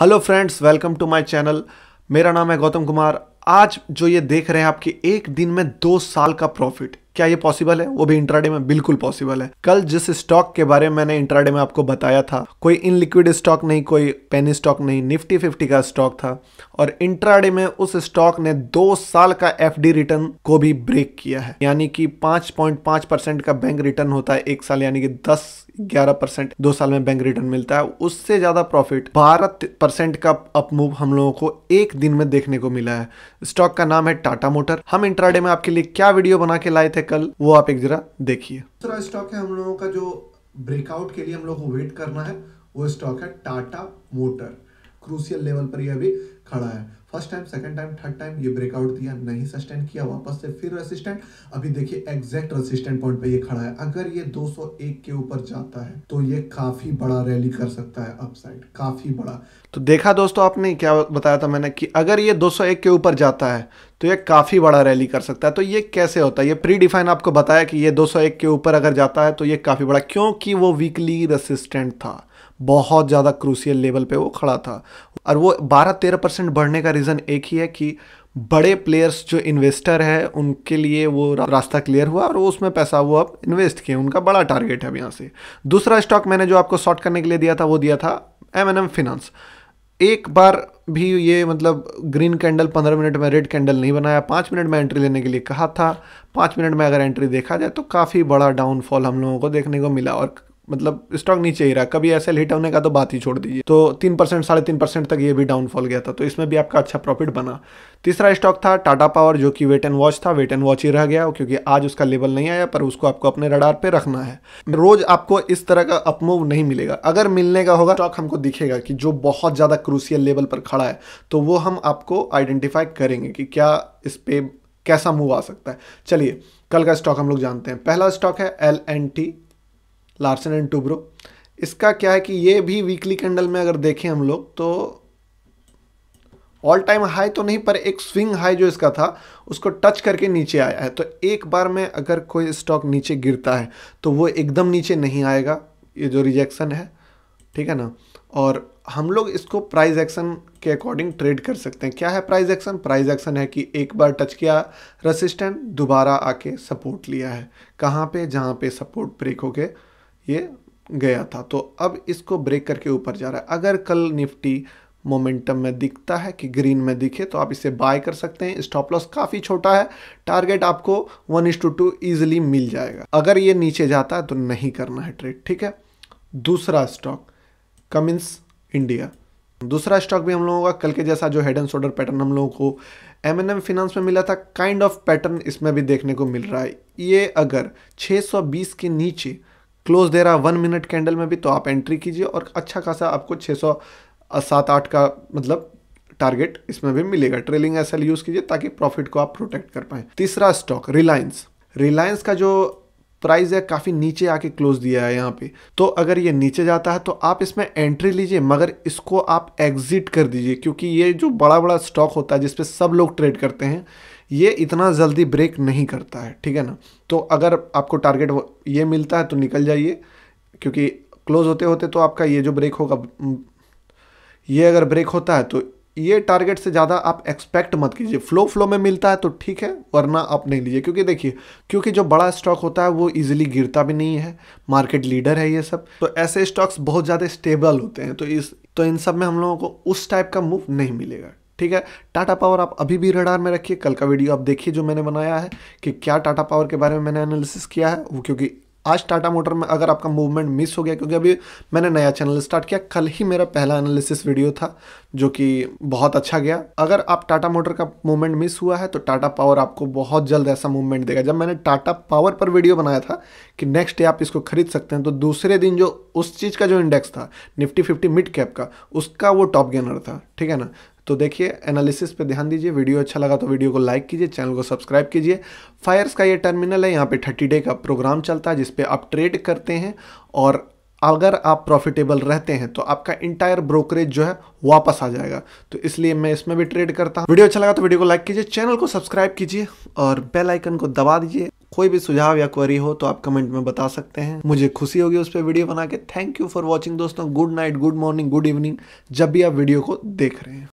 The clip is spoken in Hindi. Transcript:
hello friends welcome to my channel मेरा नाम है गौतम कुमार आज जो ये देख रहे हैं आपके एक दिन में दो साल का प्रॉफिट क्या ये पॉसिबल है वो भी इंट्राडे में बिल्कुल पॉसिबल है कल जिस स्टॉक के बारे में मैंने इंट्राडे में आपको बताया था कोई इनलिक्विड स्टॉक नहीं कोई पेनी स्टॉक नहीं निफ्टी फिफ्टी का स्टॉक था और इंट्राडे में उस स्टॉक ने दो साल का एफ रिटर्न को भी ब्रेक किया है यानी कि पांच परसेंट का बैंक रिटर्न होता है एक साल यानी कि दस ग्यारह परसेंट दो साल में बैंक रिटर्न मिलता है उससे ज़्यादा प्रॉफिट बारह परसेंट का अपमूव हम लोगों को एक दिन में देखने को मिला है स्टॉक का नाम है टाटा मोटर हम इंट्राडे में आपके लिए क्या वीडियो बना के लाए थे कल वो आप एक जरा देखिए दूसरा स्टॉक है हम लोगों का जो ब्रेकआउट के लिए हम लोग को वेट करना है वो स्टॉक है टाटा मोटर क्रूसियल लेवल पर यह अभी खड़ा है first time second time third time ये ब्रेकआउट दिया नहीं सस्टेन किया वापस से फिर रेसिस्टेंट अभी देखिए एग्जैक्ट रेसिस्टेंट पॉइंट पे ये खड़ा है अगर ये 201 के ऊपर जाता है तो ये काफी बड़ा रैली कर सकता है अपसाइड काफी बड़ा तो देखा दोस्तों आपने क्या बताया था मैंने कि अगर ये 201 के ऊपर जाता है तो ये काफ़ी बड़ा रैली कर सकता है तो ये कैसे होता है ये प्री डिफाइन आपको बताया कि ये 201 के ऊपर अगर जाता है तो ये काफ़ी बड़ा क्योंकि वो वीकली रेसिस्टेंट था बहुत ज़्यादा क्रूसियल लेवल पे वो खड़ा था और वो 12-13 परसेंट बढ़ने का रीज़न एक ही है कि बड़े प्लेयर्स जो इन्वेस्टर है उनके लिए वो रास्ता क्लियर हुआ और वो उसमें पैसा वो अब इन्वेस्ट किए उनका बड़ा टारगेट है अब यहाँ से दूसरा स्टॉक मैंने जो आपको शॉर्ट करने के लिए दिया था वो दिया था एम एन एम फिनांस एक बार भी ये मतलब ग्रीन कैंडल पंद्रह मिनट में रेड कैंडल नहीं बनाया पाँच मिनट में एंट्री लेने के लिए कहा था पाँच मिनट में अगर एंट्री देखा जाए तो काफ़ी बड़ा डाउनफॉल हम लोगों को देखने को मिला और मतलब स्टॉक नीचे ही रहा कभी ऐसे हिट होने का तो बात ही छोड़ दीजिए तो तीन परसेंट साढ़े तीन परसेंट तक ये भी डाउनफॉल गया था तो इसमें भी आपका अच्छा प्रॉफिट बना तीसरा स्टॉक था टाटा पावर जो कि वेट एंड वॉच था वेट एंड वॉच ही रह गया क्योंकि आज उसका लेवल नहीं आया पर उसको आपको अपने रडार पर रखना है रोज आपको इस तरह का अपमूव नहीं मिलेगा अगर मिलने का होगा स्टॉक हमको दिखेगा कि जो बहुत ज़्यादा क्रूसियल लेवल पर खड़ा है तो वो हम आपको आइडेंटिफाई करेंगे कि क्या इस पर कैसा मूव आ सकता है चलिए कल का स्टॉक हम लोग जानते हैं पहला स्टॉक है L N T Larsen and Toubro इसका क्या है कि ये भी वीकली कैंडल में अगर देखें हम लोग तो ऑल टाइम हाई तो नहीं पर एक स्विंग हाई जो इसका था उसको टच करके नीचे आया है तो एक बार में अगर कोई स्टॉक नीचे गिरता है तो वो एकदम नीचे नहीं आएगा ये जो रिजेक्शन है ठीक है ना और हम लोग इसको प्राइस एक्शन के अकॉर्डिंग ट्रेड कर सकते हैं क्या है प्राइस एक्शन प्राइस एक्शन है कि एक बार टच किया रेसिस्टेंट दोबारा आके सपोर्ट लिया है कहाँ पे जहाँ पे सपोर्ट ब्रेक होके ये गया था तो अब इसको ब्रेक करके ऊपर जा रहा है अगर कल निफ्टी मोमेंटम में दिखता है कि ग्रीन में दिखे तो आप इसे बाय कर सकते हैं स्टॉप लॉस काफ़ी छोटा है टारगेट आपको one is to two easily मिल जाएगा अगर ये नीचे जाता है तो नहीं करना है ट्रेड ठीक है दूसरा स्टॉक कमिंस इंडिया दूसरा स्टॉक भी हम लोगों का कल के जैसा जो हेड एंड शोल्डर पैटर्न हम लोगों को एम एन एम फिनांस में मिला था काइंड ऑफ पैटर्न इसमें भी देखने को मिल रहा है ये अगर 620 के नीचे क्लोज दे रहा है वन मिनट कैंडल में भी तो आप एंट्री कीजिए और अच्छा खासा आपको छः सौ सात आठ का मतलब टारगेट इसमें भी मिलेगा ट्रेलिंग एस यूज़ कीजिए ताकि प्रॉफिट को आप प्रोटेक्ट कर पाएँ तीसरा स्टॉक रिलायंस रिलायंस का जो प्राइस है काफ़ी नीचे आके क्लोज दिया है यहाँ पे तो अगर ये नीचे जाता है तो आप इसमें एंट्री लीजिए मगर इसको आप एग्जिट कर दीजिए क्योंकि ये जो बड़ा बड़ा स्टॉक होता है जिसपे सब लोग ट्रेड करते हैं ये इतना जल्दी ब्रेक नहीं करता है ठीक है ना तो अगर आपको टारगेट ये मिलता है तो निकल जाइए क्योंकि क्लोज होते होते तो आपका ये जो ब्रेक होगा ये अगर ब्रेक होता है तो ये टारगेट से ज़्यादा आप एक्सपेक्ट मत कीजिए फ्लो फ्लो में मिलता है तो ठीक है वरना आप नहीं लीजिए क्योंकि देखिए क्योंकि जो बड़ा स्टॉक होता है वो इजीली गिरता भी नहीं है मार्केट लीडर है ये सब तो ऐसे स्टॉक्स बहुत ज़्यादा स्टेबल होते हैं तो इस तो इन सब में हम लोगों को उस टाइप का मूव नहीं मिलेगा ठीक है टाटा पावर आप अभी भी रडार में रखिए कल का वीडियो आप देखिए जो मैंने बनाया है कि क्या टाटा पावर के बारे में मैंने एनालिसिस किया है वो क्योंकि आज टाटा मोटर में अगर आपका मूवमेंट मिस हो गया क्योंकि अभी मैंने नया चैनल स्टार्ट किया कल ही मेरा पहला एनालिसिस वीडियो था जो कि बहुत अच्छा गया अगर आप टाटा मोटर का मूवमेंट मिस हुआ है तो टाटा पावर आपको बहुत जल्द ऐसा मूवमेंट देगा जब मैंने टाटा पावर पर वीडियो बनाया था कि नेक्स्ट डे आप इसको खरीद सकते हैं तो दूसरे दिन जो उस चीज़ का जो इंडेक्स था निफ्टी फिफ्टी मिड कैप का उसका वो टॉप गेनर था ठीक है ना तो देखिए एनालिसिस पे ध्यान दीजिए वीडियो अच्छा लगा तो वीडियो को लाइक कीजिए चैनल को सब्सक्राइब कीजिए फायर्स का ये टर्मिनल है यहाँ पे थर्टी डे का प्रोग्राम चलता है जिसपे आप ट्रेड करते हैं और अगर आप प्रॉफिटेबल रहते हैं तो आपका इंटायर ब्रोकरेज जो है वापस आ जाएगा तो इसलिए मैं इसमें भी ट्रेड करता हूँ वीडियो अच्छा लगा तो वीडियो को लाइक कीजिए चैनल को सब्सक्राइब कीजिए और बेल आइकन को दबा दीजिए कोई भी सुझाव या क्वेरी हो तो आप कमेंट में बता सकते हैं मुझे खुशी होगी उस पर वीडियो बना के थैंक यू फॉर वॉचिंग दोस्तों good night good morning good evening जब भी आप वीडियो को देख रहे हैं